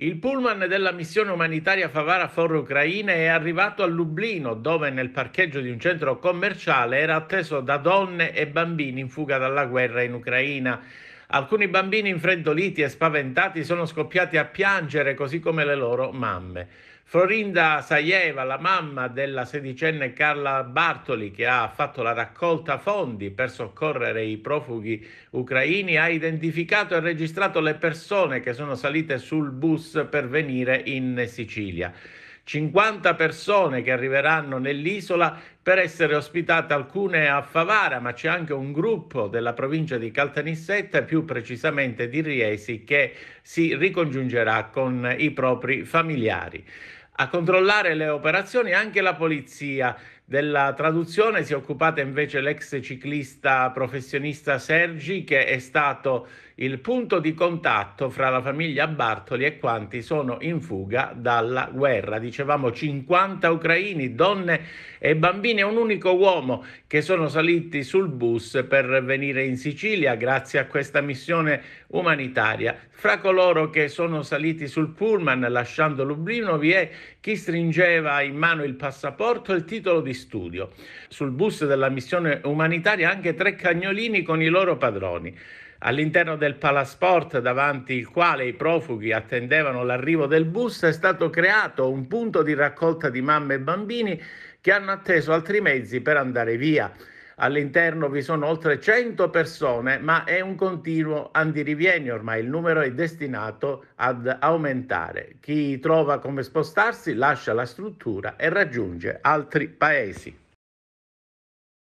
Il pullman della missione umanitaria Favara for Ucraina è arrivato a Lublino, dove nel parcheggio di un centro commerciale era atteso da donne e bambini in fuga dalla guerra in Ucraina. Alcuni bambini infreddoliti e spaventati sono scoppiati a piangere, così come le loro mamme. Florinda Saieva, la mamma della sedicenne Carla Bartoli, che ha fatto la raccolta fondi per soccorrere i profughi ucraini, ha identificato e registrato le persone che sono salite sul bus per venire in Sicilia. 50 persone che arriveranno nell'isola per essere ospitate alcune a Favara, ma c'è anche un gruppo della provincia di Caltanissetta, più precisamente di Riesi, che si ricongiungerà con i propri familiari a controllare le operazioni anche la polizia della traduzione si è occupata invece l'ex ciclista professionista Sergi, che è stato il punto di contatto fra la famiglia Bartoli e quanti sono in fuga dalla guerra. Dicevamo 50 ucraini, donne e bambini e un unico uomo che sono saliti sul bus per venire in Sicilia grazie a questa missione umanitaria. Fra coloro che sono saliti sul pullman lasciando Lublino vi è chi stringeva in mano il passaporto e il titolo di studio. Sul bus della missione umanitaria anche tre cagnolini con i loro padroni. All'interno del palasport, davanti il quale i profughi attendevano l'arrivo del bus, è stato creato un punto di raccolta di mamme e bambini che hanno atteso altri mezzi per andare via. All'interno vi sono oltre 100 persone, ma è un continuo andirivieni ormai, il numero è destinato ad aumentare. Chi trova come spostarsi lascia la struttura e raggiunge altri paesi.